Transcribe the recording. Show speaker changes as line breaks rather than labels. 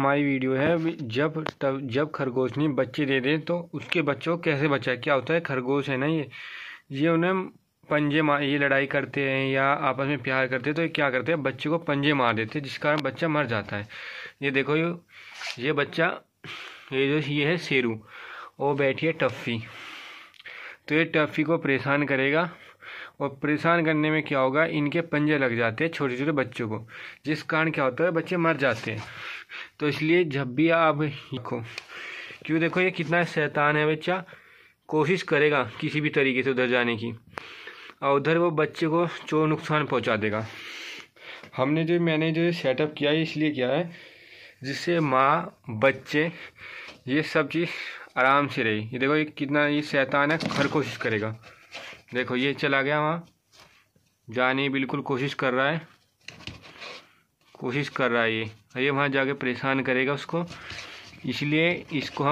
हमारी वीडियो है जब तब जब खरगोश ने बच्चे दे दें तो उसके बच्चों को कैसे बचाए क्या होता है खरगोश है ना ये ये उन्हें पंजे मार ये लड़ाई करते हैं या आपस में प्यार करते हैं तो ये क्या करते हैं बच्चे को पंजे मार देते हैं जिस कारण बच्चा मर जाता है ये देखो ये ये बच्चा ये जो ये है शेरू और बैठी है टफ़ी तो ये टफ़ी को परेशान करेगा और परेशान करने में क्या होगा इनके पंजे लग जाते हैं छोटे छोटे बच्चों को जिस कारण क्या होता है बच्चे मर जाते हैं तो इसलिए जब भी आप देखो क्यों देखो ये कितना शैतान है बच्चा कोशिश करेगा किसी भी तरीके से उधर जाने की और उधर वो बच्चे को चोर नुकसान पहुंचा देगा हमने जो मैंने जो सेटअप किया है इसलिए किया है जिससे माँ बच्चे ये सब चीज़ आराम से रही ये देखो ये कितना ये शैतान है हर कोशिश करेगा देखो ये चला गया वहाँ जाने बिल्कुल कोशिश कर रहा है कोशिश कर रहा है ये ये वहाँ जाके परेशान करेगा उसको इसलिए इसको हम